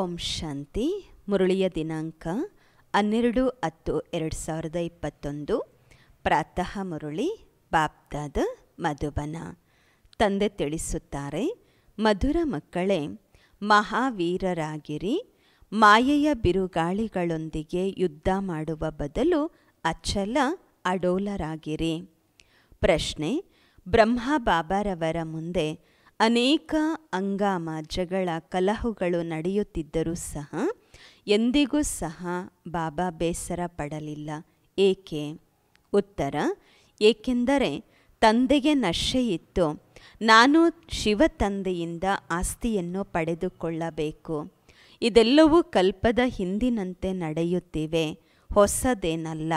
ಓಂ ಶಾಂತಿ ಮುರಳಿಯ ದಿನಾಂಕ ಹನ್ನೆರಡು ಹತ್ತು ಎರಡು ಸಾವಿರದ ಇಪ್ಪತ್ತೊಂದು ಪ್ರಾತಃ ಮುರುಳಿ ಬಾಪ್ದಾದ ಮಧುಬನ ತಂದೆ ತಿಳಿಸುತ್ತಾರೆ ಮಧುರ ಮಕ್ಕಳೇ ಮಹಾವೀರರಾಗಿರಿ ಮಾಯೆಯ ಬಿರುಗಾಳಿಗಳೊಂದಿಗೆ ಯುದ್ಧ ಮಾಡುವ ಬದಲು ಅಚ್ಚಲ ಅಡೋಲರಾಗಿರಿ ಪ್ರಶ್ನೆ ಬ್ರಹ್ಮ ಮುಂದೆ ಅನೇಕ ಹಂಗಾಮ ಜಗಳ ಕಲಹುಗಳು ನಡೆಯುತ್ತಿದ್ದರೂ ಸಹ ಎಂದಿಗೂ ಸಹ ಬಾಬಾ ಬೇಸರ ಪಡಲಿಲ್ಲ ಏಕೆ ಉತ್ತರ ಏಕೆಂದರೆ ತಂದೆಗೆ ನಶೆಯಿತ್ತು ನಾನು ಶಿವ ತಂದೆಯಿಂದ ಆಸ್ತಿಯನ್ನು ಪಡೆದುಕೊಳ್ಳಬೇಕು ಇದೆಲ್ಲವೂ ಕಲ್ಪದ ಹಿಂದಿನಂತೆ ನಡೆಯುತ್ತಿವೆ ಹೊಸದೇನಲ್ಲ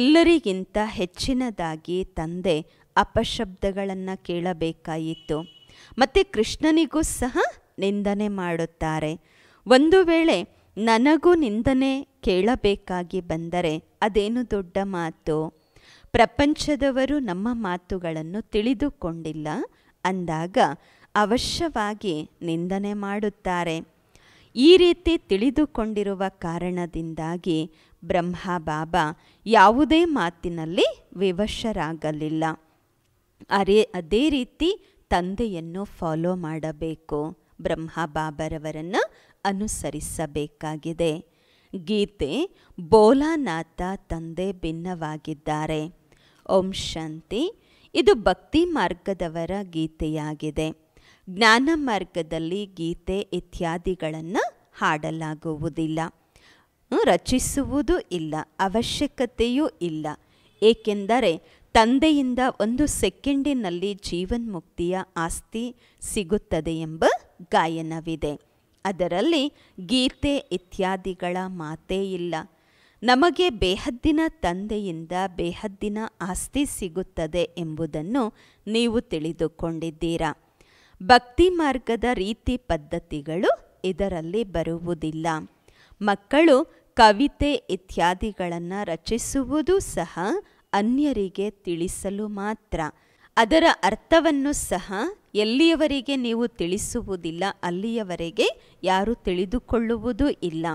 ಎಲ್ಲರಿಗಿಂತ ಹೆಚ್ಚಿನದಾಗಿ ತಂದೆ ಅಪಶಬ್ದಗಳನ್ನು ಕೇಳಬೇಕಾಯಿತು ಮತ್ತು ಕೃಷ್ಣನಿಗೂ ಸಹ ನಿಂದನೆ ಮಾಡುತ್ತಾರೆ ಒಂದು ವೇಳೆ ನನಗೂ ನಿಂದನೆ ಕೇಳಬೇಕಾಗಿ ಬಂದರೆ ಅದೇನು ದೊಡ್ಡ ಮಾತು ಪ್ರಪಂಚದವರು ನಮ್ಮ ಮಾತುಗಳನ್ನು ತಿಳಿದುಕೊಂಡಿಲ್ಲ ಅಂದಾಗ ಅವಶ್ಯವಾಗಿ ನಿಂದನೆ ಮಾಡುತ್ತಾರೆ ಈ ರೀತಿ ತಿಳಿದುಕೊಂಡಿರುವ ಕಾರಣದಿಂದಾಗಿ ಬ್ರಹ್ಮ ಬಾಬಾ ಯಾವುದೇ ಮಾತಿನಲ್ಲಿ ವಿವಶರಾಗಲಿಲ್ಲ ಅರೆ ಅದೇ ರೀತಿ ತಂದೆಯನ್ನು ಫಾಲೋ ಮಾಡಬೇಕು ಬ್ರಹ್ಮ ಬಾಬರವರನ್ನು ಅನುಸರಿಸಬೇಕಾಗಿದೆ ಗೀತೆ ಬೋಲಾನಾಥ ತಂದೆ ಭಿನ್ನವಾಗಿದ್ದಾರೆ ಓಂ ಶಾಂತಿ ಇದು ಭಕ್ತಿ ಮಾರ್ಗದವರ ಗೀತೆಯಾಗಿದೆ ಜ್ಞಾನ ಮಾರ್ಗದಲ್ಲಿ ಗೀತೆ ಇತ್ಯಾದಿಗಳನ್ನು ಹಾಡಲಾಗುವುದಿಲ್ಲ ರಚಿಸುವುದು ಇಲ್ಲ ಅವಶ್ಯಕತೆಯೂ ಇಲ್ಲ ಏಕೆಂದರೆ ತಂದೆಯಿಂದ ಒಂದು ಸೆಕೆಂಡಿನಲ್ಲಿ ಜೀವನ್ಮುಕ್ತಿಯ ಆಸ್ತಿ ಸಿಗುತ್ತದೆ ಎಂಬ ಗಾಯನವಿದೆ ಅದರಲ್ಲಿ ಗೀತೆ ಇತ್ಯಾದಿಗಳ ಮಾತೇ ಇಲ್ಲ ನಮಗೆ ಬೇಹದ್ದಿನ ತಂದೆಯಿಂದ ಬೇಹದ್ದಿನ ಆಸ್ತಿ ಸಿಗುತ್ತದೆ ಎಂಬುದನ್ನು ನೀವು ತಿಳಿದುಕೊಂಡಿದ್ದೀರಾ ಭಕ್ತಿ ಮಾರ್ಗದ ರೀತಿ ಪದ್ಧತಿಗಳು ಇದರಲ್ಲಿ ಬರುವುದಿಲ್ಲ ಮಕ್ಕಳು ಕವಿತೆ ಇತ್ಯಾದಿಗಳನ್ನು ರಚಿಸುವುದು ಸಹ ಅನ್ಯರಿಗೆ ತಿಳಿಸಲು ಮಾತ್ರ ಅದರ ಅರ್ಥವನ್ನು ಸಹ ಎಲ್ಲಿಯವರೆಗೆ ನೀವು ತಿಳಿಸುವುದಿಲ್ಲ ಅಲ್ಲಿಯವರೆಗೆ ಯಾರು ತಿಳಿದುಕೊಳ್ಳುವುದೂ ಇಲ್ಲ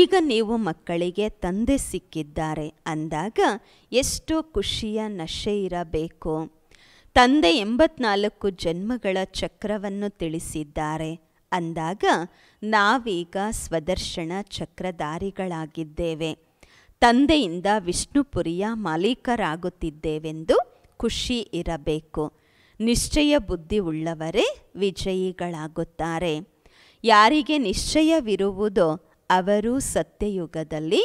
ಈಗ ನೀವು ಮಕ್ಕಳಿಗೆ ತಂದೆ ಸಿಕ್ಕಿದ್ದಾರೆ ಅಂದಾಗ ಎಷ್ಟು ಖುಷಿಯ ನಶೆ ಇರಬೇಕು ತಂದೆ ಎಂಬತ್ನಾಲ್ಕು ಜನ್ಮಗಳ ಚಕ್ರವನ್ನು ತಿಳಿಸಿದ್ದಾರೆ ಅಂದಾಗ ನಾವೀಗ ಸ್ವದರ್ಶನ ಚಕ್ರಧಾರಿಗಳಾಗಿದ್ದೇವೆ ತಂದೆಯಿಂದ ವಿಷ್ಣುಪುರಿಯ ಮಾಲೀಕರಾಗುತ್ತಿದ್ದೇವೆಂದು ಖುಷಿ ಇರಬೇಕು ನಿಶ್ಚಯ ಬುದ್ಧಿ ಉಳ್ಳವರೇ ವಿಜಯಿಗಳಾಗುತ್ತಾರೆ ಯಾರಿಗೆ ನಿಶ್ಚಯವಿರುವುದೋ ಅವರು ಸತ್ಯಯುಗದಲ್ಲಿ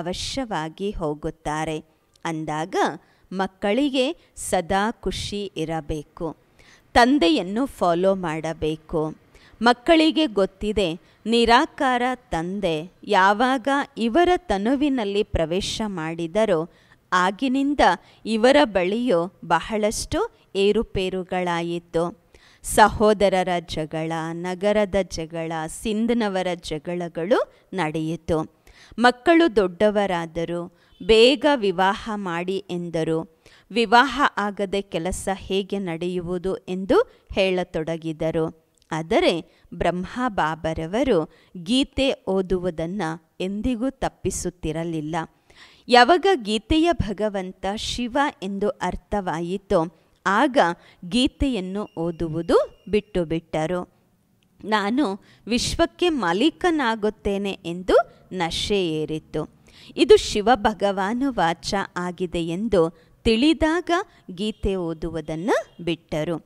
ಅವಶ್ಯವಾಗಿ ಹೋಗುತ್ತಾರೆ ಅಂದಾಗ ಮಕ್ಕಳಿಗೆ ಸದಾ ಖುಷಿ ಇರಬೇಕು ತಂದೆಯನ್ನು ಫಾಲೋ ಮಾಡಬೇಕು ಮಕ್ಕಳಿಗೆ ಗೊತ್ತಿದೆ ನಿರಾಕಾರ ತಂದೆ ಯಾವಾಗ ಇವರ ತನುವಿನಲ್ಲಿ ಪ್ರವೇಶ ಮಾಡಿದರೋ ಆಗಿನಿಂದ ಇವರ ಬಳಿಯೂ ಬಹಳಷ್ಟು ಏರುಪೇರುಗಳಾಯಿತು ಸಹೋದರರ ಜಗಳ ನಗರದ ಜಗಳ ಸಿಂಧನವರ ಜಗಳಗಳು ನಡೆಯಿತು ಮಕ್ಕಳು ದೊಡ್ಡವರಾದರು ಬೇಗ ವಿವಾಹ ಮಾಡಿ ಎಂದರು ವಿವಾಹ ಆಗದೆ ಕೆಲಸ ಹೇಗೆ ನಡೆಯುವುದು ಎಂದು ಹೇಳತೊಡಗಿದರು ಆದರೆ ಬ್ರಹ್ಮ ಬಾಬರವರು ಗೀತೆ ಓದುವುದನ್ನು ಎಂದಿಗೂ ತಪ್ಪಿಸುತ್ತಿರಲಿಲ್ಲ ಯಾವಾಗ ಗೀತೆಯ ಭಗವಂತ ಶಿವ ಎಂದು ಅರ್ಥವಾಯಿತೋ ಆಗ ಗೀತೆಯನ್ನು ಓದುವುದು ಬಿಟ್ಟು ಬಿಟ್ಟರು ನಾನು ವಿಶ್ವಕ್ಕೆ ಮಾಲೀಕನಾಗುತ್ತೇನೆ ಎಂದು ನಶೆ ಏರಿತು ಇದು ಶಿವ ಭಗವಾನು ವಾಚ ಆಗಿದೆ ಎಂದು ತಿಳಿದಾಗ ಗೀತೆ ಓದುವುದನ್ನು ಬಿಟ್ಟರು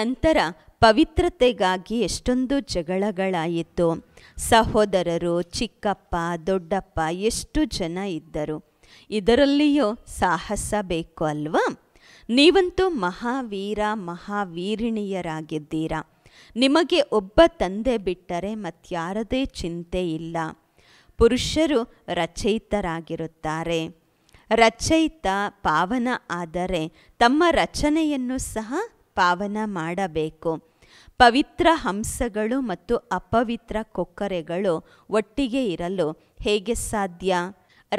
ನಂತರ ಪವಿತ್ರತೆಗಾಗಿ ಎಷ್ಟೊಂದು ಜಗಳಗಳಾಯಿತು ಸಹೋದರರು ಚಿಕ್ಕಪ್ಪ ದೊಡ್ಡಪ್ಪ ಎಷ್ಟು ಜನ ಇದ್ದರು ಇದರಲ್ಲಿಯೂ ಸಾಹಸ ಬೇಕು ಅಲ್ವಾ ನೀವಂತೂ ಮಹಾವೀರ ಮಹಾವೀರಿಣಿಯರಾಗಿದ್ದೀರಾ ನಿಮಗೆ ಒಬ್ಬ ತಂದೆ ಬಿಟ್ಟರೆ ಮತ್ಯಾರದೇ ಚಿಂತೆ ಇಲ್ಲ ಪುರುಷರು ರಚಯಿತರಾಗಿರುತ್ತಾರೆ ರಚಯಿತ ಪಾವನ ಆದರೆ ತಮ್ಮ ರಚನೆಯನ್ನು ಸಹ ಪಾವನ ಮಾಡಬೇಕು ಪವಿತ್ರ ಹಂಸಗಳು ಮತ್ತು ಅಪವಿತ್ರ ಕೊಕ್ಕರೆಗಳು ಒಟ್ಟಿಗೆ ಇರಲು ಹೇಗೆ ಸಾಧ್ಯ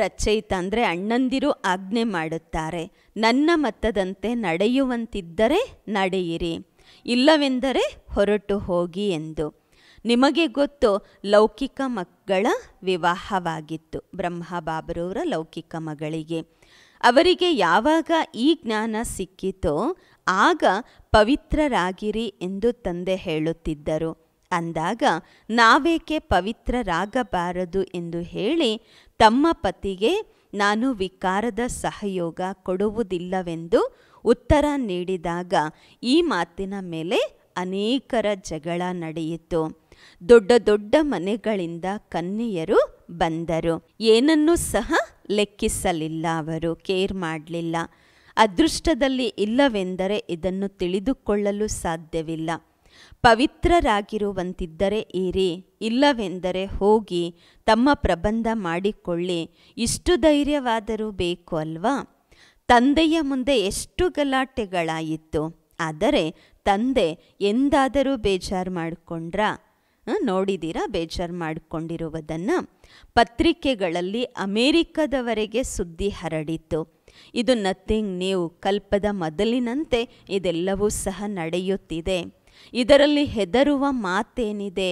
ರಚಯಿತ ಅಂದರೆ ಅಣ್ಣಂದಿರು ಆಜ್ಞೆ ಮಾಡುತ್ತಾರೆ ನನ್ನ ಮತದಂತೆ ನಡೆಯುವಂತಿದ್ದರೆ ನಡೆಯಿರಿ ಇಲ್ಲವೆಂದರೆ ಹೊರಟು ಹೋಗಿ ಎಂದು ನಿಮಗೆ ಗೊತ್ತು ಲೌಕಿಕ ಮಕ್ಕಳ ವಿವಾಹವಾಗಿತ್ತು ಬ್ರಹ್ಮಬಾಬರವರ ಲೌಕಿಕ ಮಗಳಿಗೆ ಅವರಿಗೆ ಯಾವಾಗ ಈ ಜ್ಞಾನ ಸಿಕ್ಕಿತೋ ಆಗ ಪವಿತ್ರರಾಗಿರಿ ಎಂದು ತಂದೆ ಹೇಳುತ್ತಿದ್ದರು ಅಂದಾಗ ನಾವೇಕೆ ಪವಿತ್ರರಾಗಬಾರದು ಎಂದು ಹೇಳಿ ತಮ್ಮ ಪತಿಗೆ ನಾನು ವಿಕಾರದ ಸಹಯೋಗ ಕೊಡುವುದಿಲ್ಲವೆಂದು ಉತ್ತರ ನೀಡಿದಾಗ ಈ ಮಾತಿನ ಮೇಲೆ ಅನೇಕರ ಜಗಳ ನಡೆಯಿತು ದೊಡ್ಡ ದೊಡ್ಡ ಮನೆಗಳಿಂದ ಕನ್ನೆಯರು ಬಂದರು ಏನನ್ನೂ ಸಹ ಲೆಕ್ಕಿಸಲಿಲ್ಲ ಅವರು ಕೇರ್ ಮಾಡಲಿಲ್ಲ ಅದೃಷ್ಟದಲ್ಲಿ ಇಲ್ಲವೆಂದರೆ ಇದನ್ನು ತಿಳಿದುಕೊಳ್ಳಲು ಸಾಧ್ಯವಿಲ್ಲ ಪವಿತ್ರರಾಗಿರುವಂತಿದ್ದರೆ ಇರಿ ಇಲ್ಲವೆಂದರೆ ಹೋಗಿ ತಮ್ಮ ಪ್ರಬಂಧ ಮಾಡಿಕೊಳ್ಳಿ ಇಷ್ಟು ಧೈರ್ಯವಾದರೂ ಬೇಕು ಅಲ್ವಾ ತಂದೆಯ ಮುಂದೆ ಎಷ್ಟು ಗಲಾಟೆಗಳಾಯಿತು ಆದರೆ ತಂದೆ ಎಂದಾದರೂ ಬೇಜಾರು ಮಾಡಿಕೊಂಡ್ರ ನೋಡಿದ್ದೀರಾ ಬೇಜಾರು ಮಾಡಿಕೊಂಡಿರುವುದನ್ನು ಪತ್ರಿಕೆಗಳಲ್ಲಿ ಅಮೇರಿಕದವರೆಗೆ ಸುದ್ದಿ ಹರಡಿತು ಇದು ನಥಿಂಗ್ ನೀವು ಕಲ್ಪದ ಮೊದಲಿನಂತೆ ಇದೆಲ್ಲವೂ ಸಹ ನಡೆಯುತ್ತಿದೆ ಇದರಲ್ಲಿ ಹೆದರುವ ಮಾತೇನಿದೆ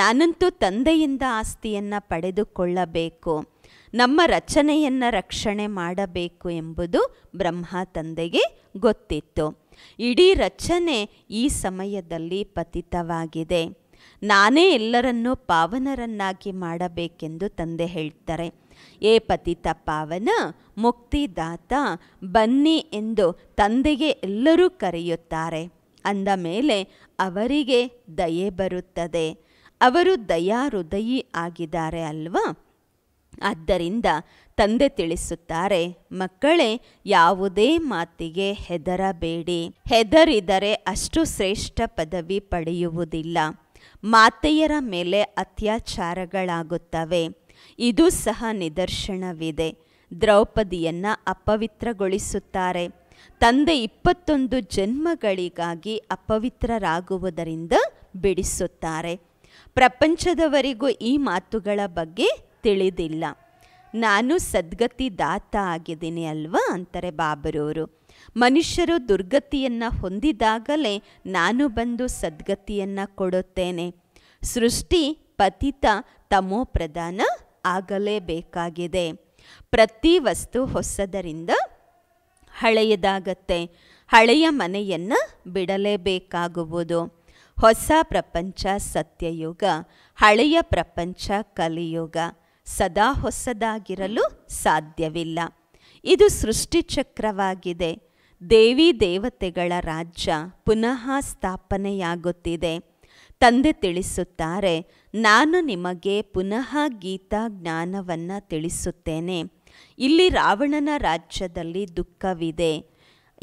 ನಾನಂತೂ ತಂದೆಯಿಂದ ಆಸ್ತಿಯನ್ನು ಪಡೆದುಕೊಳ್ಳಬೇಕು ನಮ್ಮ ರಚನೆಯನ್ನು ರಕ್ಷಣೆ ಮಾಡಬೇಕು ಎಂಬುದು ಬ್ರಹ್ಮ ತಂದೆಗೆ ಗೊತ್ತಿತ್ತು ಇಡೀ ರಚನೆ ಈ ಸಮಯದಲ್ಲಿ ಪತಿತವಾಗಿದೆ ನಾನೇ ಎಲ್ಲರನ್ನೂ ಪಾವನರನ್ನಾಗಿ ಮಾಡಬೇಕೆಂದು ತಂದೆ ಹೇಳ್ತಾರೆ ಏ ಪತಿತ ಪಾವನ ಮುಕ್ತಿದಾತ ಬನ್ನಿ ಎಂದು ತಂದೆಗೆ ಎಲ್ಲರೂ ಕರೆಯುತ್ತಾರೆ ಅಂದ ಮೇಲೆ ಅವರಿಗೆ ದಯೆ ಬರುತ್ತದೆ ಅವರು ಹೃದಯಿ ಆಗಿದ್ದಾರೆ ಅಲ್ವಾ ಆದ್ದರಿಂದ ತಂದೆ ತಿಳಿಸುತ್ತಾರೆ ಮಕ್ಕಳೇ ಯಾವುದೇ ಮಾತಿಗೆ ಹೆದರಬೇಡಿ ಹೆದರಿದರೆ ಅಷ್ಟು ಶ್ರೇಷ್ಠ ಪದವಿ ಪಡೆಯುವುದಿಲ್ಲ ಮಾತೆಯರ ಮೇಲೆ ಅತ್ಯಾಚಾರಗಳಾಗುತ್ತವೆ ಇದು ಸಹ ನಿದರ್ಶನವಿದೆ ದ್ರೌಪದಿಯನ್ನ ಅಪವಿತ್ರಗೊಳಿಸುತ್ತಾರೆ ತಂದೆ ಇಪ್ಪತ್ತೊಂದು ಜನ್ಮಗಳಿಗಾಗಿ ಅಪವಿತ್ರರಾಗುವುದರಿಂದ ಬಿಡಿಸುತ್ತಾರೆ ಪ್ರಪಂಚದವರಿಗೂ ಈ ಮಾತುಗಳ ಬಗ್ಗೆ ತಿಳಿದಿಲ್ಲ ನಾನು ಸದ್ಗತಿ ದಾತ ಆಗಿದ್ದೀನಿ ಅಲ್ವಾ ಅಂತಾರೆ ಬಾಬರೂರು ಮನುಷ್ಯರು ದುರ್ಗತಿಯನ್ನು ಹೊಂದಿದಾಗಲೇ ನಾನು ಬಂದು ಸದ್ಗತಿಯನ್ನು ಕೊಡುತ್ತೇನೆ ಸೃಷ್ಟಿ ಪತಿತ ತಮೋ ಪ್ರಧಾನ ಆಗಲೇಬೇಕಾಗಿದೆ ಪ್ರತಿ ವಸ್ತು ಹೊಸದರಿಂದ ಹಳೆಯದಾಗತ್ತೆ ಹಳೆಯ ಮನೆಯನ್ನು ಬಿಡಲೇಬೇಕಾಗುವುದು ಹೊಸ ಪ್ರಪಂಚ ಸತ್ಯಯುಗ ಹಳೆಯ ಪ್ರಪಂಚ ಕಲಿಯುಗ ಸದಾ ಹೊಸದಾಗಿರಲು ಸಾಧ್ಯವಿಲ್ಲ ಇದು ಸೃಷ್ಟಿಚಕ್ರವಾಗಿದೆ ದೇವಿ ದೇವತೆಗಳ ರಾಜ್ಯ ಪುನಃ ಸ್ಥಾಪನೆಯಾಗುತ್ತಿದೆ ತಂದೆ ತಿಳಿಸುತ್ತಾರೆ ನಾನು ನಿಮಗೆ ಪುನಃ ಗೀತಾ ಜ್ಞಾನವನ್ನು ತಿಳಿಸುತ್ತೇನೆ ಇಲ್ಲಿ ರಾವಣನ ರಾಜ್ಯದಲ್ಲಿ ದುಃಖವಿದೆ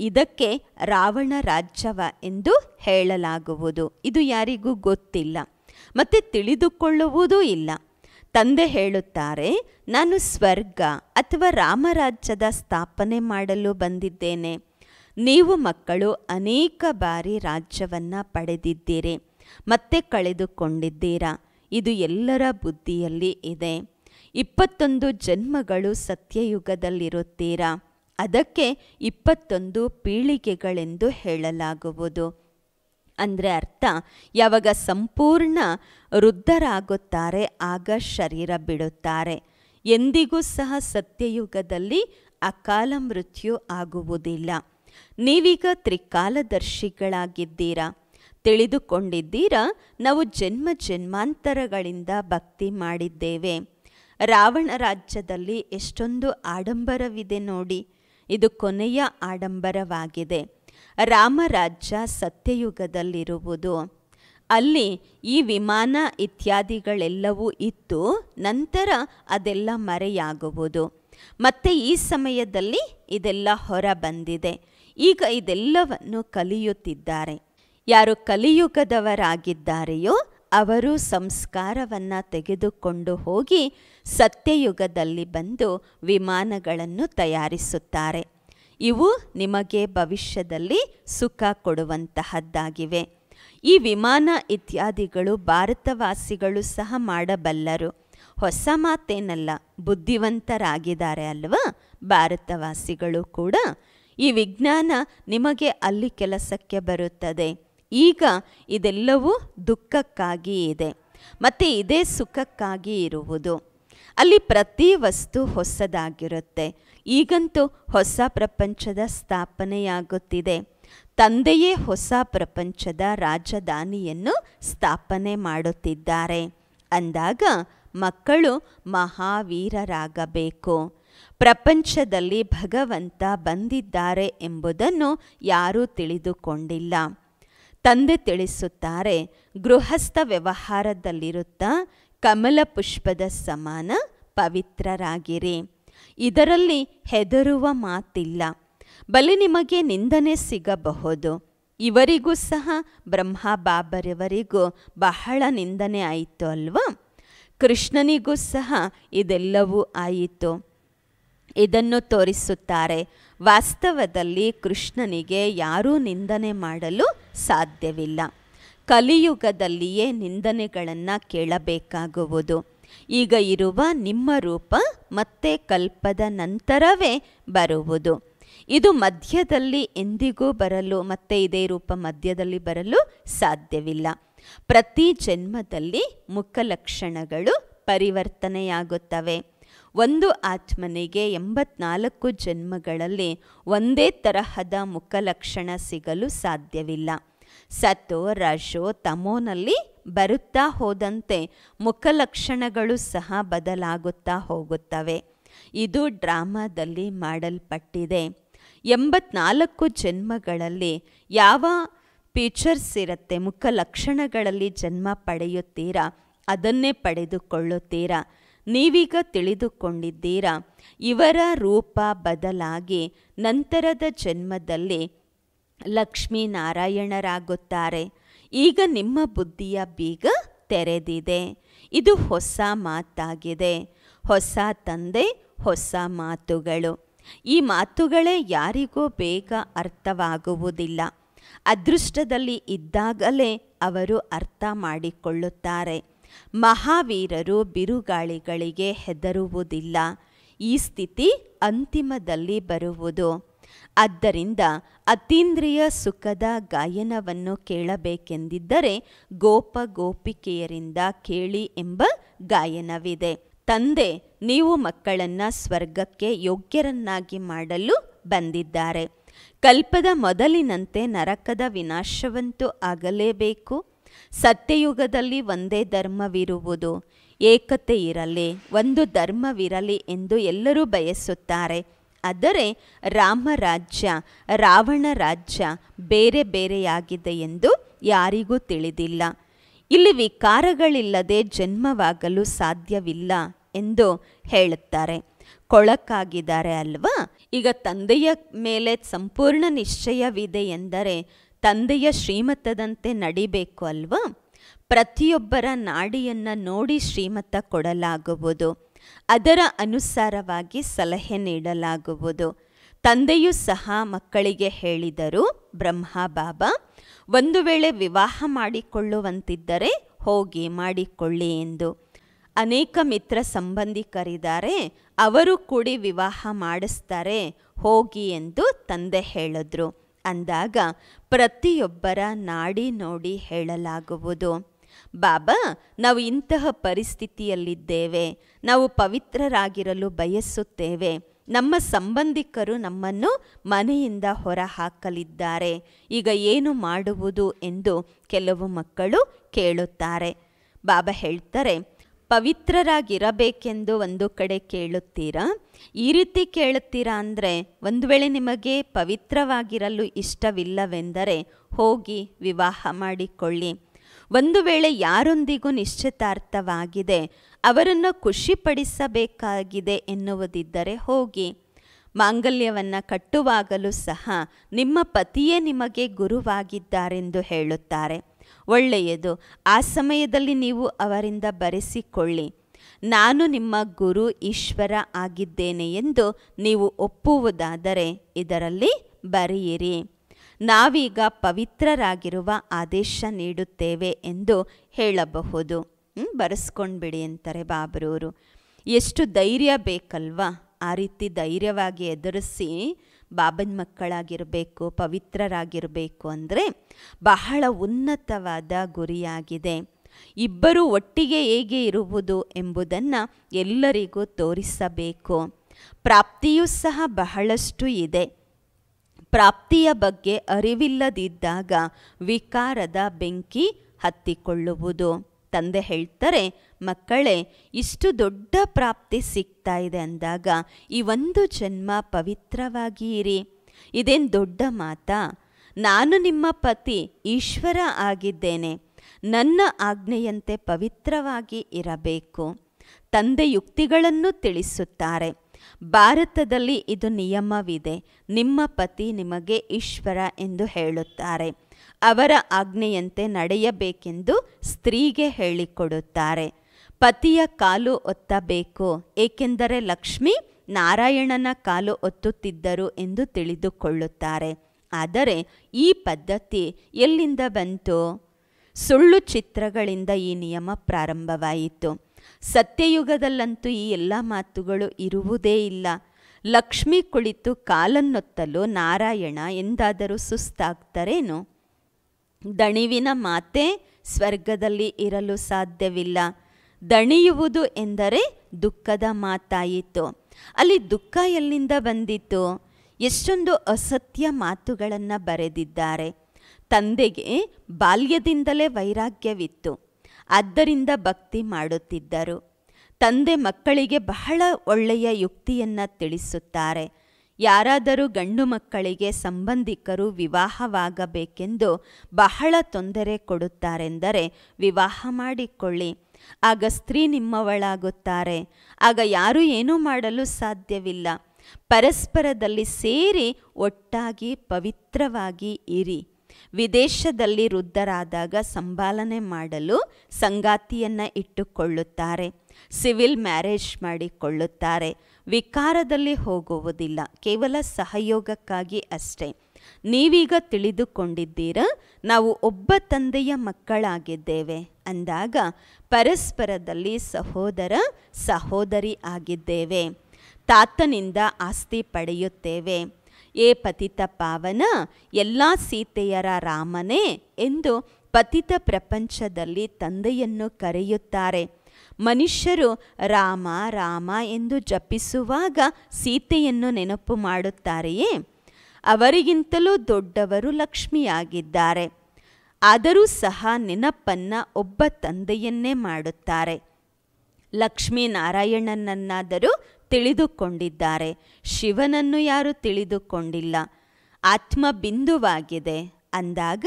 ಇದಕ್ಕೆ ರಾವಣ ರಾಜ್ಯವ ಎಂದು ಹೇಳಲಾಗುವುದು ಇದು ಯಾರಿಗೂ ಗೊತ್ತಿಲ್ಲ ಮತ್ತು ತಿಳಿದುಕೊಳ್ಳುವುದೂ ಇಲ್ಲ ತಂದೆ ಹೇಳುತ್ತಾರೆ ನಾನು ಸ್ವರ್ಗ ಅಥವಾ ರಾಮರಾಜ್ಯದ ಸ್ಥಾಪನೆ ಮಾಡಲು ಬಂದಿದ್ದೇನೆ ನೀವು ಮಕ್ಕಳು ಅನೇಕ ಬಾರಿ ರಾಜ್ಯವನ್ನು ಪಡೆದಿದ್ದೀರಿ ಮತ್ತೆ ಕಳೆದುಕೊಂಡಿದ್ದೀರಾ ಇದು ಎಲ್ಲರ ಬುದ್ಧಿಯಲ್ಲಿ ಇದೆ ಇಪ್ಪತ್ತೊಂದು ಜನ್ಮಗಳು ಸತ್ಯಯುಗದಲ್ಲಿರುತ್ತೀರಾ ಅದಕ್ಕೆ ಇಪ್ಪತ್ತೊಂದು ಪೀಳಿಗೆಗಳೆಂದು ಹೇಳಲಾಗುವುದು ಅಂದರೆ ಅರ್ಥ ಯಾವಾಗ ಸಂಪೂರ್ಣ ವೃದ್ಧರಾಗುತ್ತಾರೆ ಆಗ ಶರೀರ ಬಿಡುತ್ತಾರೆ ಎಂದಿಗೂ ಸಹ ಸತ್ಯಯುಗದಲ್ಲಿ ಅಕಾಲ ಮೃತ್ಯು ಆಗುವುದಿಲ್ಲ ನೀವೀಗ ತ್ರಿಕಾಲದರ್ಶಿಗಳಾಗಿದ್ದೀರಾ ತಿಳಿದುಕೊಂಡಿದ್ದೀರಾ ನಾವು ಜನ್ಮ ಜನ್ಮಾಂತರಗಳಿಂದ ಭಕ್ತಿ ಮಾಡಿದ್ದೇವೆ ರಾವಣ ರಾಜ್ಯದಲ್ಲಿ ಎಷ್ಟೊಂದು ಆಡಂಬರವಿದೆ ನೋಡಿ ಇದು ಕೊನೆಯ ಆಡಂಬರವಾಗಿದೆ ರಾಮರಾಜ್ಯ ಸತ್ಯಯುಗದಲ್ಲಿರುವುದು ಅಲ್ಲಿ ಈ ವಿಮಾನ ಇತ್ಯಾದಿಗಳೆಲ್ಲವೂ ಇತ್ತು ನಂತರ ಅದೆಲ್ಲ ಮರೆಯಾಗುವುದು ಮತ್ತೆ ಈ ಸಮಯದಲ್ಲಿ ಇದೆಲ್ಲ ಹೊರ ಬಂದಿದೆ ಈಗ ಇದೆಲ್ಲವನ್ನು ಕಲಿಯುತ್ತಿದ್ದಾರೆ ಯಾರು ಕಲಿಯುಗದವರಾಗಿದ್ದಾರೆಯೋ ಅವರು ಸಂಸ್ಕಾರವನ್ನು ತೆಗೆದುಕೊಂಡು ಹೋಗಿ ಸತ್ಯಯುಗದಲ್ಲಿ ಬಂದು ವಿಮಾನಗಳನ್ನು ತಯಾರಿಸುತ್ತಾರೆ ಇವು ನಿಮಗೆ ಭವಿಷ್ಯದಲ್ಲಿ ಸುಖ ಕೊಡುವಂತಹದ್ದಾಗಿವೆ ಈ ವಿಮಾನ ಇತ್ಯಾದಿಗಳು ಭಾರತವಾಸಿಗಳು ಸಹ ಮಾಡಬಲ್ಲರು ಹೊಸ ಮಾತೇನಲ್ಲ ಬುದ್ಧಿವಂತರಾಗಿದ್ದಾರೆ ಅಲ್ವಾ ಭಾರತವಾಸಿಗಳು ಕೂಡ ಈ ವಿಜ್ಞಾನ ನಿಮಗೆ ಅಲ್ಲಿ ಕೆಲಸಕ್ಕೆ ಬರುತ್ತದೆ ಈಗ ಇದೆಲ್ಲವೂ ದುಃಖಕ್ಕಾಗಿ ಇದೆ ಮತ್ತು ಇದೇ ಸುಖಕ್ಕಾಗಿ ಇರುವುದು ಅಲ್ಲಿ ಪ್ರತಿ ವಸ್ತು ಹೊಸದಾಗಿರುತ್ತೆ ಈಗಂತೂ ಹೊಸ ಪ್ರಪಂಚದ ಸ್ಥಾಪನೆಯಾಗುತ್ತಿದೆ ತಂದೆಯೇ ಹೊಸ ಪ್ರಪಂಚದ ರಾಜಧಾನಿಯನ್ನು ಸ್ಥಾಪನೆ ಮಾಡುತ್ತಿದ್ದಾರೆ ಅಂದಾಗ ಮಕ್ಕಳು ಮಹಾವೀರರಾಗಬೇಕು ಪ್ರಪಂಚದಲ್ಲಿ ಭಗವಂತ ಬಂದಿದ್ದಾರೆ ಎಂಬುದನ್ನು ಯಾರೂ ತಿಳಿದುಕೊಂಡಿಲ್ಲ ತಂದೆ ತಿಳಿಸುತ್ತಾರೆ ಗೃಹಸ್ಥ ವ್ಯವಹಾರದಲ್ಲಿರುತ್ತಾ ಕಮಲ ಪುಷ್ಪದ ಸಮಾನ ಪವಿತ್ರರಾಗಿರಿ ಇದರಲ್ಲಿ ಹೆದರುವ ಮಾತಿಲ್ಲ ಬಲಿ ನಿಮಗೆ ನಿಂದನೆ ಸಿಗಬಹುದು ಇವರಿಗೂ ಸಹ ಬ್ರಹ್ಮ ಬಾಬರವರಿಗೂ ಬಹಳ ನಿಂದನೆ ಆಯಿತು ಅಲ್ವಾ ಕೃಷ್ಣನಿಗೂ ಸಹ ಇದೆಲ್ಲವೂ ಆಯಿತು ಇದನ್ನು ತೋರಿಸುತ್ತಾರೆ ವಾಸ್ತವದಲ್ಲಿ ಕೃಷ್ಣನಿಗೆ ಯಾರೂ ನಿಂದನೆ ಮಾಡಲು ಸಾಧ್ಯವಿಲ್ಲ ಕಲಿಯುಗದಲ್ಲಿಯೇ ನಿಂದನೆಗಳನ್ನು ಕೇಳಬೇಕಾಗುವುದು ಈಗ ಇರುವ ನಿಮ್ಮ ರೂಪ ಮತ್ತೆ ಕಲ್ಪದ ನಂತರವೇ ಬರುವುದು ಇದು ಮಧ್ಯದಲ್ಲಿ ಎಂದಿಗೂ ಬರಲು ಮತ್ತೆ ಇದೇ ರೂಪ ಮಧ್ಯದಲ್ಲಿ ಬರಲು ಸಾಧ್ಯವಿಲ್ಲ ಪ್ರತಿ ಜನ್ಮದಲ್ಲಿ ಮುಖಲಕ್ಷಣಗಳು ಲಕ್ಷಣಗಳು ಪರಿವರ್ತನೆಯಾಗುತ್ತವೆ ಒಂದು ಆತ್ಮನಿಗೆ ಎಂಬತ್ನಾಲ್ಕು ಜನ್ಮಗಳಲ್ಲಿ ಒಂದೇ ತರಹದ ಮುಖಲಕ್ಷಣ ಸಿಗಲು ಸಾಧ್ಯವಿಲ್ಲ ಸತ್ತು ರಶೋ ತಮೋನಲ್ಲಿ ಬರುತ್ತಾ ಹೋದಂತೆ ಮುಖಲಕ್ಷಣಗಳು ಸಹ ಬದಲಾಗುತ್ತಾ ಹೋಗುತ್ತವೆ ಇದು ಡ್ರಾಮಾದಲ್ಲಿ ಮಾಡಲ್ಪಟ್ಟಿದೆ ಎಂಬತ್ನಾಲ್ಕು ಜನ್ಮಗಳಲ್ಲಿ ಯಾವ ಫೀಚರ್ಸ್ ಇರುತ್ತೆ ಮುಖ ಲಕ್ಷಣಗಳಲ್ಲಿ ಜನ್ಮ ಪಡೆಯುತ್ತೀರಾ ಅದನ್ನೇ ಪಡೆದುಕೊಳ್ಳುತ್ತೀರಾ ನೀವೀಗ ತಿಳಿದುಕೊಂಡಿದ್ದೀರಾ ಇವರ ರೂಪ ಬದಲಾಗಿ ನಂತರದ ಜನ್ಮದಲ್ಲಿ ಲಕ್ಷ್ಮೀನಾರಾಯಣರಾಗುತ್ತಾರೆ ಈಗ ನಿಮ್ಮ ಬುದ್ಧಿಯ ಬೀಗ ತೆರೆದಿದೆ ಇದು ಹೊಸ ಮಾತಾಗಿದೆ ಹೊಸ ತಂದೆ ಹೊಸ ಮಾತುಗಳು ಈ ಮಾತುಗಳೇ ಯಾರಿಗೂ ಬೇಗ ಅರ್ಥವಾಗುವುದಿಲ್ಲ ಅದೃಷ್ಟದಲ್ಲಿ ಇದ್ದಾಗಲೇ ಅವರು ಅರ್ಥ ಮಾಡಿಕೊಳ್ಳುತ್ತಾರೆ ಮಹಾವೀರರು ಬಿರುಗಾಳಿಗಳಿಗೆ ಹೆದರುವುದಿಲ್ಲ ಈ ಸ್ಥಿತಿ ಅಂತಿಮದಲ್ಲಿ ಬರುವುದು ಆದ್ದರಿಂದ ಅತೀಂದ್ರಿಯ ಸುಖದ ಗಾಯನವನ್ನು ಕೇಳಬೇಕೆಂದಿದ್ದರೆ ಗೋಪ ಗೋಪಿಕೆಯರಿಂದ ಕೇಳಿ ಎಂಬ ಗಾಯನವಿದೆ ತಂದೆ ನೀವು ಮಕ್ಕಳನ್ನು ಸ್ವರ್ಗಕ್ಕೆ ಯೋಗ್ಯರನ್ನಾಗಿ ಮಾಡಲು ಬಂದಿದ್ದಾರೆ ಕಲ್ಪದ ಮೊದಲಿನಂತೆ ನರಕದ ವಿನಾಶವಂತೂ ಆಗಲೇಬೇಕು ಸತ್ಯಯುಗದಲ್ಲಿ ಒಂದೇ ಧರ್ಮವಿರುವುದು ಏಕತೆ ಇರಲಿ ಒಂದು ಧರ್ಮವಿರಲಿ ಎಂದು ಎಲ್ಲರೂ ಬಯಸುತ್ತಾರೆ ಆದರೆ ರಾಮರಾಜ್ಯ ರಾವಣ ರಾಜ್ಯ ಬೇರೆ ಬೇರೆಯಾಗಿದೆ ಎಂದು ಯಾರಿಗೂ ತಿಳಿದಿಲ್ಲ ಇಲ್ಲಿ ವಿಕಾರಗಳಿಲ್ಲದೆ ಜನ್ಮವಾಗಲು ಸಾಧ್ಯವಿಲ್ಲ ಎಂದು ಹೇಳುತ್ತಾರೆ ಕೊಳಕಾಗಿದ್ದಾರೆ ಅಲ್ವಾ ಈಗ ತಂದೆಯ ಮೇಲೆ ಸಂಪೂರ್ಣ ನಿಶ್ಚಯವಿದೆ ಎಂದರೆ ತಂದೆಯ ಶ್ರೀಮತದಂತೆ ನಡಿಬೇಕು ಅಲ್ವಾ ಪ್ರತಿಯೊಬ್ಬರ ನಾಡಿಯನ್ನು ನೋಡಿ ಶ್ರೀಮತ ಕೊಡಲಾಗುವುದು ಅದರ ಅನುಸಾರವಾಗಿ ಸಲಹೆ ನೀಡಲಾಗುವುದು ತಂದೆಯೂ ಸಹ ಮಕ್ಕಳಿಗೆ ಹೇಳಿದರು ಬ್ರಹ್ಮ ಬಾಬಾ ಒಂದು ವೇಳೆ ವಿವಾಹ ಮಾಡಿಕೊಳ್ಳುವಂತಿದ್ದರೆ ಹೋಗಿ ಮಾಡಿಕೊಳ್ಳಿ ಎಂದು ಅನೇಕ ಮಿತ್ರ ಸಂಬಂಧಿಕರಿದ್ದಾರೆ ಅವರು ಕೂಡಿ ವಿವಾಹ ಮಾಡಿಸ್ತಾರೆ ಹೋಗಿ ಎಂದು ತಂದೆ ಹೇಳಿದ್ರು ಅಂದಾಗ ಪ್ರತಿಯೊಬ್ಬರ ನಾಡಿ ನೋಡಿ ಹೇಳಲಾಗುವುದು ಬಾಬಾ ನಾವು ಇಂತಹ ಪರಿಸ್ಥಿತಿಯಲ್ಲಿದ್ದೇವೆ ನಾವು ಪವಿತ್ರರಾಗಿರಲು ಬಯಸುತ್ತೇವೆ ನಮ್ಮ ಸಂಬಂಧಿಕರು ನಮ್ಮನ್ನು ಮನೆಯಿಂದ ಹೊರ ಹಾಕಲಿದ್ದಾರೆ ಈಗ ಏನು ಮಾಡುವುದು ಎಂದು ಕೆಲವು ಮಕ್ಕಳು ಕೇಳುತ್ತಾರೆ ಬಾಬಾ ಹೇಳ್ತಾರೆ ಪವಿತ್ರರಾಗಿರಬೇಕೆಂದು ಒಂದು ಕಡೆ ಕೇಳುತ್ತೀರಾ ಈ ರೀತಿ ಕೇಳುತ್ತೀರಾ ಅಂದರೆ ಒಂದು ವೇಳೆ ನಿಮಗೆ ಪವಿತ್ರವಾಗಿರಲು ಇಷ್ಟವಿಲ್ಲವೆಂದರೆ ಹೋಗಿ ವಿವಾಹ ಮಾಡಿಕೊಳ್ಳಿ ಒಂದು ವೇಳೆ ಯಾರೊಂದಿಗೂ ನಿಶ್ಚಿತಾರ್ಥವಾಗಿದೆ ಅವರನ್ನು ಖುಷಿಪಡಿಸಬೇಕಾಗಿದೆ ಎನ್ನುವುದಿದ್ದರೆ ಹೋಗಿ ಮಾಂಗಲ್ಯವನ್ನು ಕಟ್ಟುವಾಗಲೂ ಸಹ ನಿಮ್ಮ ಪತಿಯೇ ನಿಮಗೆ ಗುರುವಾಗಿದ್ದಾರೆಂದು ಹೇಳುತ್ತಾರೆ ಒಳ್ಳೆಯದು ಆ ಸಮಯದಲ್ಲಿ ನೀವು ಅವರಿಂದ ಬರೆಸಿಕೊಳ್ಳಿ ನಾನು ನಿಮ್ಮ ಗುರು ಈಶ್ವರ ಆಗಿದ್ದೇನೆ ಎಂದು ನೀವು ಒಪ್ಪುವುದಾದರೆ ಇದರಲ್ಲಿ ಬರೆಯಿರಿ ನಾವೀಗ ಪವಿತ್ರರಾಗಿರುವ ಆದೇಶ ನೀಡುತ್ತೇವೆ ಎಂದು ಹೇಳಬಹುದು ಬರೆಸ್ಕೊಂಡ್ಬಿಡಿ ಅಂತಾರೆ ಬಾಬ್ರವರು ಎಷ್ಟು ಧೈರ್ಯ ಬೇಕಲ್ವಾ ಆ ರೀತಿ ಧೈರ್ಯವಾಗಿ ಎದುರಿಸಿ ಬಾಬನ್ ಮಕ್ಕಳಾಗಿರಬೇಕು ಪವಿತ್ರರಾಗಿರಬೇಕು ಅಂದರೆ ಬಹಳ ಉನ್ನತವಾದ ಗುರಿಯಾಗಿದೆ ಇಬ್ಬರು ಒಟ್ಟಿಗೆ ಹೇಗೆ ಇರುವುದು ಎಂಬುದನ್ನು ಎಲ್ಲರಿಗೂ ತೋರಿಸಬೇಕು ಪ್ರಾಪ್ತಿಯೂ ಸಹ ಬಹಳಷ್ಟು ಇದೆ ಪ್ರಾಪ್ತಿಯ ಬಗ್ಗೆ ಅರಿವಿಲ್ಲದಿದ್ದಾಗ ವಿಕಾರದ ಬೆಂಕಿ ಹತ್ತಿಕೊಳ್ಳುವುದು ತಂದೆ ಹೇಳ್ತಾರೆ ಮಕ್ಕಳೇ ಇಷ್ಟು ದೊಡ್ಡ ಪ್ರಾಪ್ತಿ ಸಿಗ್ತಾ ಇದೆ ಅಂದಾಗ ಈ ಒಂದು ಜನ್ಮ ಪವಿತ್ರವಾಗಿ ಇರಿ ಇದೇನು ದೊಡ್ಡ ಮಾತಾ ನಾನು ನಿಮ್ಮ ಪತಿ ಈಶ್ವರ ಆಗಿದ್ದೇನೆ ನನ್ನ ಆಜ್ಞೆಯಂತೆ ಪವಿತ್ರವಾಗಿ ಇರಬೇಕು ತಂದೆ ಯುಕ್ತಿಗಳನ್ನು ತಿಳಿಸುತ್ತಾರೆ ಭಾರತದಲ್ಲಿ ಇದು ನಿಯಮವಿದೆ ನಿಮ್ಮ ಪತಿ ನಿಮಗೆ ಈಶ್ವರ ಎಂದು ಹೇಳುತ್ತಾರೆ ಅವರ ಆಜ್ಞೆಯಂತೆ ನಡೆಯಬೇಕೆಂದು ಸ್ತ್ರೀಗೆ ಹೇಳಿಕೊಡುತ್ತಾರೆ ಪತಿಯ ಕಾಲು ಒತ್ತಬೇಕು ಏಕೆಂದರೆ ಲಕ್ಷ್ಮಿ ನಾರಾಯಣನ ಕಾಲು ಒತ್ತುತ್ತಿದ್ದರು ಎಂದು ತಿಳಿದುಕೊಳ್ಳುತ್ತಾರೆ ಆದರೆ ಈ ಪದ್ಧತಿ ಎಲ್ಲಿಂದ ಬಂತು ಸುಳ್ಳು ಚಿತ್ರಗಳಿಂದ ಈ ನಿಯಮ ಪ್ರಾರಂಭವಾಯಿತು ಸತ್ಯಯುಗದಲ್ಲಂತೂ ಈ ಎಲ್ಲ ಮಾತುಗಳು ಇರುವುದೇ ಇಲ್ಲ ಲಕ್ಷ್ಮಿ ಕುಳಿತು ಕಾಲನ್ನೊತ್ತಲು ನಾರಾಯಣ ಎಂದಾದರೂ ಸುಸ್ತಾಗ್ತಾರೇನು ದಣಿವಿನ ಮಾತೆ ಸ್ವರ್ಗದಲ್ಲಿ ಇರಲು ಸಾಧ್ಯವಿಲ್ಲ ದಣಿಯುವುದು ಎಂದರೆ ದುಃಖದ ಮಾತಾಯಿತು ಅಲ್ಲಿ ದುಃಖ ಎಲ್ಲಿಂದ ಬಂದಿತ್ತು ಎಷ್ಟೊಂದು ಅಸತ್ಯ ಮಾತುಗಳನ್ನು ಬರೆದಿದ್ದಾರೆ ತಂದೆಗೆ ಬಾಲ್ಯದಿಂದಲೇ ವೈರಾಗ್ಯವಿತ್ತು ಆದ್ದರಿಂದ ಭಕ್ತಿ ಮಾಡುತ್ತಿದ್ದರು ತಂದೆ ಮಕ್ಕಳಿಗೆ ಬಹಳ ಒಳ್ಳೆಯ ಯುಕ್ತಿಯನ್ನು ತಿಳಿಸುತ್ತಾರೆ ಯಾರಾದರೂ ಗಂಡು ಮಕ್ಕಳಿಗೆ ಸಂಬಂಧಿಕರು ವಿವಾಹವಾಗಬೇಕೆಂದು ಬಹಳ ತೊಂದರೆ ಕೊಡುತ್ತಾರೆಂದರೆ ವಿವಾಹ ಮಾಡಿಕೊಳ್ಳಿ ಆಗ ಸ್ತ್ರೀ ನಿಮ್ಮವಳಾಗುತ್ತಾರೆ ಆಗ ಯಾರೂ ಏನೂ ಮಾಡಲು ಸಾಧ್ಯವಿಲ್ಲ ಪರಸ್ಪರದಲ್ಲಿ ಸೇರಿ ಒಟ್ಟಾಗಿ ಪವಿತ್ರವಾಗಿ ಇರಿ ವಿದೇಶದಲ್ಲಿ ವೃದ್ಧರಾದಾಗ ಸಂಭಾಲನೆ ಮಾಡಲು ಸಂಗಾತಿಯನ್ನು ಇಟ್ಟುಕೊಳ್ಳುತ್ತಾರೆ ಸಿವಿಲ್ ಮ್ಯಾರೇಜ್ ಮಾಡಿಕೊಳ್ಳುತ್ತಾರೆ ವಿಕಾರದಲ್ಲಿ ಹೋಗುವುದಿಲ್ಲ ಕೇವಲ ಸಹಯೋಗಕ್ಕಾಗಿ ಅಷ್ಟೇ ನೀವೀಗ ತಿಳಿದುಕೊಂಡಿದ್ದೀರ ನಾವು ಒಬ್ಬ ತಂದೆಯ ಮಕ್ಕಳಾಗಿದ್ದೇವೆ ಅಂದಾಗ ಪರಸ್ಪರದಲ್ಲಿ ಸಹೋದರ ಸಹೋದರಿ ಆಗಿದ್ದೇವೆ ತಾತನಿಂದ ಆಸ್ತಿ ಪಡೆಯುತ್ತೇವೆ ಏ ಪತಿತ ಪಾವನ ಎಲ್ಲ ಸೀತೆಯರ ರಾಮನೇ ಎಂದು ಪತಿತ ಪ್ರಪಂಚದಲ್ಲಿ ತಂದೆಯನ್ನು ಕರೆಯುತ್ತಾರೆ ಮನುಷ್ಯರು ರಾಮ ರಾಮ ಎಂದು ಜಪಿಸುವಾಗ ಸೀತೆಯನ್ನು ನೆನಪು ಮಾಡುತ್ತಾರೆಯೇ ಅವರಿಗಿಂತಲೂ ದೊಡ್ಡವರು ಲಕ್ಷ್ಮಿಯಾಗಿದ್ದಾರೆ ಆದರೂ ಸಹ ನೆನಪನ್ನು ಒಬ್ಬ ತಂದೆಯನ್ನೇ ಮಾಡುತ್ತಾರೆ ಲಕ್ಷ್ಮೀನಾರಾಯಣನನ್ನಾದರೂ ತಿಳಿದುಕೊಂಡಿದ್ದಾರೆ ಶಿವನನ್ನು ಯಾರು ತಿಳಿದುಕೊಂಡಿಲ್ಲ ಆತ್ಮ ಬಿಂದುವಾಗಿದೆ ಅಂದಾಗ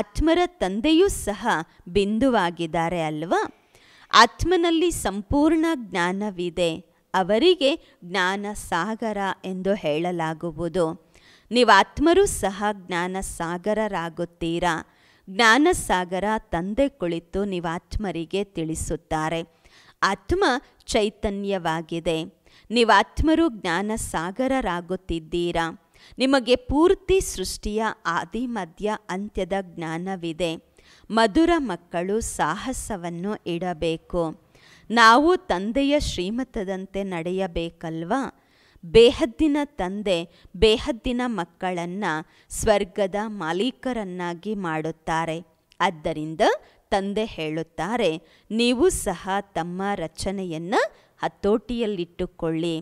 ಆತ್ಮರ ತಂದೆಯೂ ಸಹ ಬಿಂದುವಾಗಿದ್ದಾರೆ ಅಲ್ವಾ ಆತ್ಮನಲ್ಲಿ ಸಂಪೂರ್ಣ ಜ್ಞಾನವಿದೆ ಅವರಿಗೆ ಜ್ಞಾನ ಸಾಗರ ಎಂದು ಹೇಳಲಾಗುವುದು ನೀವು ಸಹ ಜ್ಞಾನ ಸಾಗರರಾಗುತ್ತೀರಾ ಜ್ಞಾನಸಾಗರ ತಂದೆ ಕುಳಿತು ನೀವಾತ್ಮರಿಗೆ ತಿಳಿಸುತ್ತಾರೆ ಆತ್ಮ ಚೈತನ್ಯವಾಗಿದೆ ನೀವು ಆತ್ಮರು ಜ್ಞಾನ ಸಾಗರರಾಗುತ್ತಿದ್ದೀರಾ ನಿಮಗೆ ಪೂರ್ತಿ ಸೃಷ್ಟಿಯ ಆದಿ ಮಧ್ಯ ಅಂತ್ಯದ ಜ್ಞಾನವಿದೆ ಮಧುರ ಮಕ್ಕಳು ಸಾಹಸವನ್ನು ಇಡಬೇಕು ನಾವು ತಂದೆಯ ಶ್ರೀಮತದಂತೆ ನಡೆಯಬೇಕಲ್ವಾ ಬೇಹದ್ದಿನ ತಂದೆ ಬೇಹದ್ದಿನ ಮಕ್ಕಳನ್ನು ಸ್ವರ್ಗದ ಮಾಲೀಕರನ್ನಾಗಿ ಮಾಡುತ್ತಾರೆ ಆದ್ದರಿಂದ ತಂದೆ ಹೇಳುತ್ತಾರೆ ನೀವು ಸಹ ತಮ್ಮ ರಚನೆಯನ್ನು ಹತೋಟಿಯಲ್ಲಿಟ್ಟುಕೊಳ್ಳಿ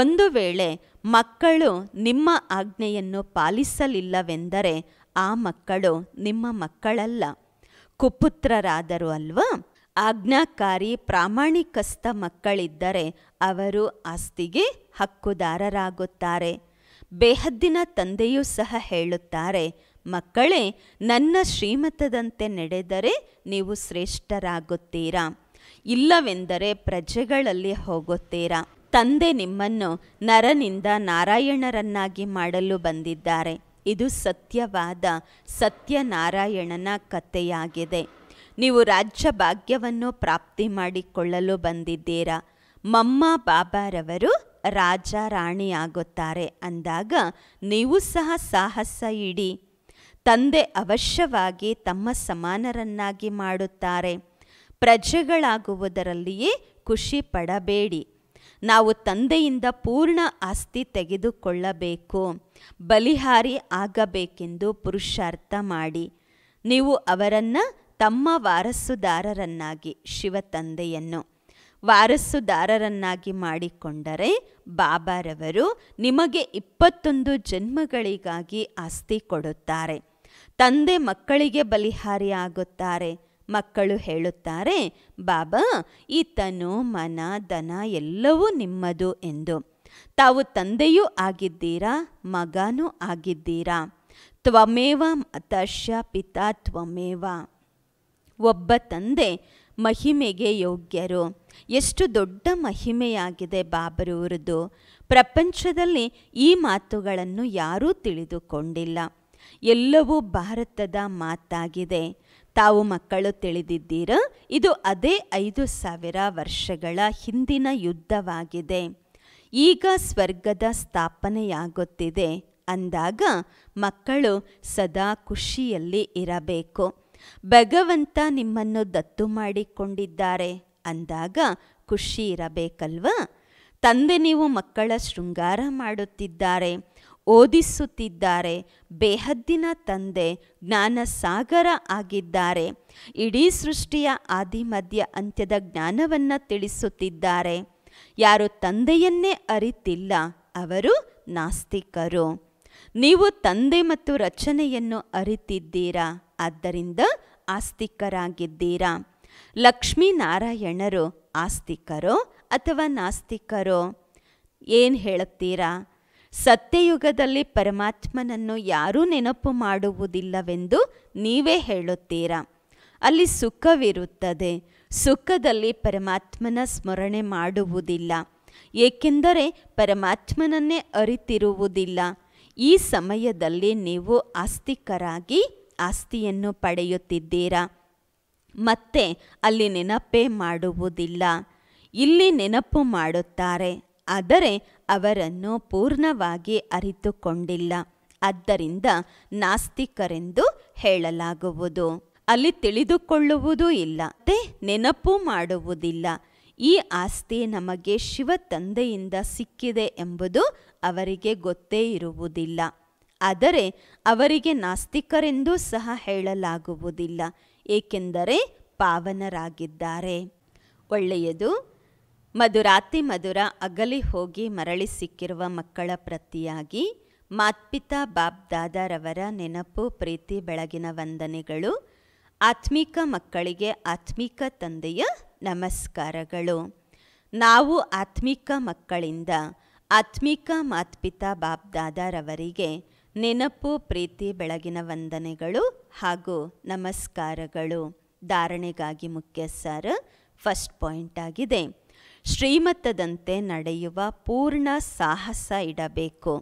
ಒಂದು ವೇಳೆ ಮಕ್ಕಳು ನಿಮ್ಮ ಆಜ್ಞೆಯನ್ನು ಪಾಲಿಸಲಿಲ್ಲವೆಂದರೆ ಆ ಮಕ್ಕಳು ನಿಮ್ಮ ಮಕ್ಕಳಲ್ಲ ಕುಪುತ್ರರಾದರೂ ಅಲ್ವಾ ಆಜ್ಞಾಕಾರಿ ಪ್ರಾಮಾಣಿಕಸ್ಥ ಮಕ್ಕಳಿದ್ದರೆ ಅವರು ಆಸ್ತಿಗೆ ಹಕ್ಕುದಾರರಾಗುತ್ತಾರೆ ಬೇಹದ್ದಿನ ತಂದೆಯೂ ಸಹ ಹೇಳುತ್ತಾರೆ ಮಕ್ಕಳೇ ನನ್ನ ಶ್ರೀಮತದಂತೆ ನಡೆದರೆ ನೀವು ಶ್ರೇಷ್ಠರಾಗುತ್ತೀರಾ ಇಲ್ಲವೆಂದರೆ ಪ್ರಜೆಗಳಲ್ಲಿ ಹೋಗುತ್ತೀರಾ ತಂದೆ ನಿಮ್ಮನ್ನು ನರನಿಂದ ನಾರಾಯಣರನ್ನಾಗಿ ಮಾಡಲು ಬಂದಿದ್ದಾರೆ ಇದು ಸತ್ಯವಾದ ಸತ್ಯನಾರಾಯಣನ ಕಥೆಯಾಗಿದೆ ನೀವು ರಾಜ್ಯ ಭಾಗ್ಯವನ್ನು ಪ್ರಾಪ್ತಿ ಮಾಡಿಕೊಳ್ಳಲು ಬಂದಿದ್ದೀರಾ ಮಮ್ಮ ಬಾಬಾರವರು ರಾಜ ರಾಣಿಯಾಗುತ್ತಾರೆ ಅಂದಾಗ ನೀವು ಸಹ ಸಾಹಸ ಇಡಿ ತಂದೆ ಅವಶ್ಯವಾಗಿ ತಮ್ಮ ಸಮಾನರನ್ನಾಗಿ ಮಾಡುತ್ತಾರೆ ಪ್ರಜೆಗಳಾಗುವುದರಲ್ಲಿಯೇ ಖುಷಿ ಪಡಬೇಡಿ ನಾವು ತಂದೆಯಿಂದ ಪೂರ್ಣ ಆಸ್ತಿ ತೆಗೆದುಕೊಳ್ಳಬೇಕು ಬಲಿಹಾರಿ ಆಗಬೇಕೆಂದು ಪುರುಷಾರ್ಥ ಮಾಡಿ ನೀವು ಅವರನ್ನು ತಮ್ಮ ವಾರಸುದಾರರನ್ನಾಗಿ ಶಿವತಂದೆಯನ್ನು ವಾರಸುದಾರರನ್ನಾಗಿ ಮಾಡಿಕೊಂಡರೆ ಬಾಬಾರವರು ನಿಮಗೆ ಇಪ್ಪತ್ತೊಂದು ಜನ್ಮಗಳಿಗಾಗಿ ಆಸ್ತಿ ಕೊಡುತ್ತಾರೆ ತಂದೆ ಮಕ್ಕಳಿಗೆ ಬಲಿಹಾರಿ ಆಗುತ್ತಾರೆ ಮಕ್ಕಳು ಹೇಳುತ್ತಾರೆ ಬಾಬಾ ಈತನು ಮನ ದನ ಎಲ್ಲವೂ ನಿಮ್ಮದು ಎಂದು ತಾವು ತಂದೆಯೂ ಆಗಿದ್ದೀರಾ ಮಗನೂ ಆಗಿದ್ದೀರಾ ತ್ವಮೇವ ಮತಶ್ಯ ಪಿತಾ ತ್ವಮೇವ ಒಬ್ಬ ತಂದೆ ಮಹಿಮೆಗೆ ಯೋಗ್ಯರು ಎಷ್ಟು ದೊಡ್ಡ ಮಹಿಮೆಯಾಗಿದೆ ಬಾಬರೂರದು ಪ್ರಪಂಚದಲ್ಲಿ ಈ ಮಾತುಗಳನ್ನು ಯಾರೂ ತಿಳಿದುಕೊಂಡಿಲ್ಲ ಎಲ್ಲವೂ ಭಾರತದ ಮಾತಾಗಿದೆ ತಾವು ಮಕ್ಕಳು ತಿಳಿದಿದ್ದೀರ ಇದು ಅದೇ ಐದು ಸಾವಿರ ವರ್ಷಗಳ ಹಿಂದಿನ ಯುದ್ಧವಾಗಿದೆ ಈಗ ಸ್ವರ್ಗದ ಸ್ಥಾಪನೆಯಾಗುತ್ತಿದೆ ಅಂದಾಗ ಮಕ್ಕಳು ಸದಾ ಖುಷಿಯಲ್ಲಿ ಇರಬೇಕು ಭಗವಂತ ನಿಮ್ಮನ್ನು ದತ್ತು ಮಾಡಿಕೊಂಡಿದ್ದಾರೆ ಅಂದಾಗ ಖುಷಿ ಇರಬೇಕಲ್ವಾ ತಂದೆ ನೀವು ಮಕ್ಕಳ ಶೃಂಗಾರ ಮಾಡುತ್ತಿದ್ದಾರೆ ಓದಿಸುತ್ತಿದ್ದಾರೆ ಬೇಹದ್ದಿನ ತಂದೆ ಜ್ಞಾನಸಾಗರ ಆಗಿದ್ದಾರೆ ಇಡೀ ಸೃಷ್ಟಿಯ ಆದಿ ಮಧ್ಯ ಅಂತ್ಯದ ಜ್ಞಾನವನ್ನು ತಿಳಿಸುತ್ತಿದ್ದಾರೆ ಯಾರು ತಂದೆಯನ್ನೇ ಅರಿತಿಲ್ಲ ಅವರು ನಾಸ್ತಿಕರು ನೀವು ತಂದೆ ಮತ್ತು ರಚನೆಯನ್ನು ಅರಿತಿದ್ದೀರಾ ಆದ್ದರಿಂದ ಆಸ್ತಿಕರಾಗಿದ್ದೀರಾ ಲಕ್ಷ್ಮೀನಾರಾಯಣರು ಆಸ್ತಿಕರೋ ಅಥವಾ ನಾಸ್ತಿಕರೋ ಏನು ಹೇಳುತ್ತೀರಾ ಸತ್ಯಯುಗದಲ್ಲಿ ಪರಮಾತ್ಮನನ್ನು ಯಾರೂ ನೆನಪು ಮಾಡುವುದಿಲ್ಲವೆಂದು ನೀವೇ ಹೇಳುತ್ತೀರಾ ಅಲ್ಲಿ ಸುಖವಿರುತ್ತದೆ ಸುಖದಲ್ಲಿ ಪರಮಾತ್ಮನ ಸ್ಮರಣೆ ಮಾಡುವುದಿಲ್ಲ ಏಕೆಂದರೆ ಪರಮಾತ್ಮನನ್ನೇ ಅರಿತಿರುವುದಿಲ್ಲ ಈ ಸಮಯದಲ್ಲಿ ನೀವು ಆಸ್ತಿಕರಾಗಿ ಆಸ್ತಿಯನ್ನು ಪಡೆಯುತ್ತಿದ್ದೀರಾ ಮತ್ತೆ ಅಲ್ಲಿ ನೆನಪೇ ಮಾಡುವುದಿಲ್ಲ ಇಲ್ಲಿ ನೆನಪು ಮಾಡುತ್ತಾರೆ ಆದರೆ ಅವರನ್ನು ಪೂರ್ಣವಾಗಿ ಅರಿತುಕೊಂಡಿಲ್ಲ ಆದ್ದರಿಂದ ನಾಸ್ತಿಕರೆಂದು ಹೇಳಲಾಗುವುದು ಅಲ್ಲಿ ತಿಳಿದುಕೊಳ್ಳುವುದೂ ಇಲ್ಲ ನೆನಪು ಮಾಡುವುದಿಲ್ಲ ಈ ಆಸ್ತಿ ನಮಗೆ ಶಿವ ತಂದೆಯಿಂದ ಸಿಕ್ಕಿದೆ ಎಂಬುದು ಅವರಿಗೆ ಗೊತ್ತೇ ಇರುವುದಿಲ್ಲ ಆದರೆ ಅವರಿಗೆ ನಾಸ್ತಿಕರೆಂದೂ ಸಹ ಹೇಳಲಾಗುವುದಿಲ್ಲ ಏಕೆಂದರೆ ಪಾವನರಾಗಿದ್ದಾರೆ ಒಳ್ಳೆಯದು ಮಧುರಾತಿ ಮಧುರ ಅಗಲಿ ಹೋಗಿ ಮರಳಿ ಸಿಕ್ಕಿರುವ ಮಕ್ಕಳ ಪ್ರತಿಯಾಗಿ ಮಾತ್ಪಿತಾ ಬಾಬ್ ದಾದಾರವರ ನೆನಪು ಪ್ರೀತಿ ಬೆಳಗಿನ ವಂದನೆಗಳು ಆತ್ಮಿಕ ಮಕ್ಕಳಿಗೆ ಆತ್ಮಿಕ ತಂದೆಯ ನಮಸ್ಕಾರಗಳು ನಾವು ಆತ್ಮಿಕ ಮಕ್ಕಳಿಂದ ಆತ್ಮಿಕ ಮಾತ್ಪಿತಾ ಬಾಬ್ ದಾದಾರವರಿಗೆ ನೆನಪು ಪ್ರೀತಿ ಬೆಳಗಿನ ವಂದನೆಗಳು ಹಾಗೂ ನಮಸ್ಕಾರಗಳು ಧಾರಣೆಗಾಗಿ ಮುಖ್ಯ ಸಾರ ಫಸ್ಟ್ ಪಾಯಿಂಟ್ ಆಗಿದೆ ಶ್ರೀಮತದಂತೆ ನಡೆಯುವ ಪೂರ್ಣ ಸಾಹಸ ಇಡಬೇಕು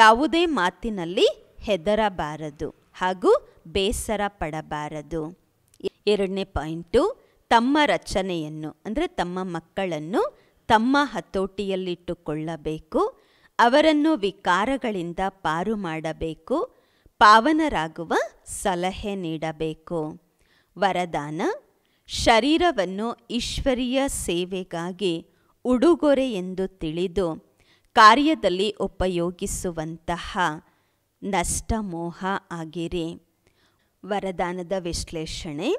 ಯಾವುದೇ ಮಾತಿನಲ್ಲಿ ಹೆದರಬಾರದು ಹಾಗೂ ಬೇಸರ ಪಡಬಾರದು ಎರಡನೇ ಪಾಯಿಂಟು ತಮ್ಮ ರಚನೆಯನ್ನು ಅಂದರೆ ತಮ್ಮ ಮಕ್ಕಳನ್ನು ತಮ್ಮ ಹತೋಟಿಯಲ್ಲಿಟ್ಟುಕೊಳ್ಳಬೇಕು ಅವರನ್ನು ವಿಕಾರಗಳಿಂದ ಪಾರು ಮಾಡಬೇಕು ಪಾವನರಾಗುವ ಸಲಹೆ ನೀಡಬೇಕು ವರದಾನ ಶರೀರವನ್ನು ಈಶ್ವರೀಯ ಸೇವೆಗಾಗಿ ಉಡುಗೊರೆ ಎಂದು ತಿಳಿದು ಕಾರ್ಯದಲ್ಲಿ ಉಪಯೋಗಿಸುವಂತಹ ನಷ್ಟಮೋಹ ಆಗಿರಿ ವರದಾನದ ವಿಶ್ಲೇಷಣೆ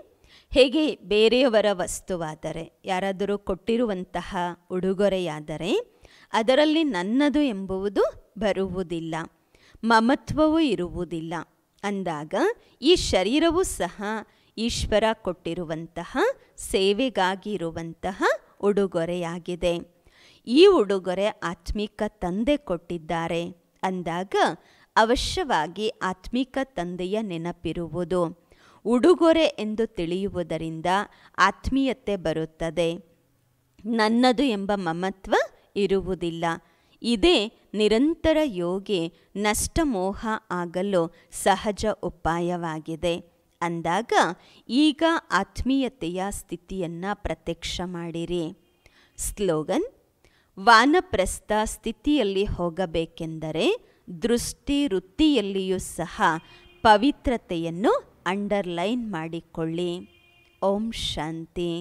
ಹೇಗೆ ಬೇರೆಯವರ ವಸ್ತುವಾದರೆ ಯಾರಾದರೂ ಕೊಟ್ಟಿರುವಂತಹ ಉಡುಗೊರೆಯಾದರೆ ಅದರಲ್ಲಿ ನನ್ನದು ಎಂಬುವುದು ಬರುವುದಿಲ್ಲ ಮಮತ್ವವೂ ಇರುವುದಿಲ್ಲ ಅಂದಾಗ ಈ ಶರೀರವೂ ಸಹ ಈಶ್ವರ ಕೊಟ್ಟಿರುವಂತಹ ಸೇವೆಗಾಗಿರುವಂತಹ ಉಡುಗೊರೆಯಾಗಿದೆ ಈ ಉಡುಗೊರೆ ಆತ್ಮಿಕ ತಂದೆ ಕೊಟ್ಟಿದ್ದಾರೆ ಅಂದಾಗ ಅವಶ್ಯವಾಗಿ ಆತ್ಮಿಕ ತಂದೆಯ ನೆನಪಿರುವುದು ಉಡುಗೊರೆ ಎಂದು ತಿಳಿಯುವುದರಿಂದ ಆತ್ಮೀಯತೆ ಬರುತ್ತದೆ ನನ್ನದು ಎಂಬ ಮಮತ್ವ ಇರುವುದಿಲ್ಲ ಇದೇ ನಿರಂತರ ಯೋಗಿ ನಷ್ಟಮೋಹ ಆಗಲು ಸಹಜ ಉಪಾಯವಾಗಿದೆ ಅಂದಾಗ ಈಗ ಆತ್ಮೀಯತೆಯ ಸ್ಥಿತಿಯನ್ನು ಪ್ರತ್ಯಕ್ಷ ಮಾಡಿರಿ ಸ್ಲೋಗನ್ ವಾನಪ್ರಸ್ಥ ಸ್ಥಿತಿಯಲ್ಲಿ ಹೋಗಬೇಕೆಂದರೆ ದೃಷ್ಟಿ ವೃತ್ತಿಯಲ್ಲಿಯೂ ಸಹ ಪವಿತ್ರತೆಯನ್ನು ಅಂಡರ್ಲೈನ್ ಮಾಡಿಕೊಳ್ಳಿ ಓಂ ಶಾಂತಿ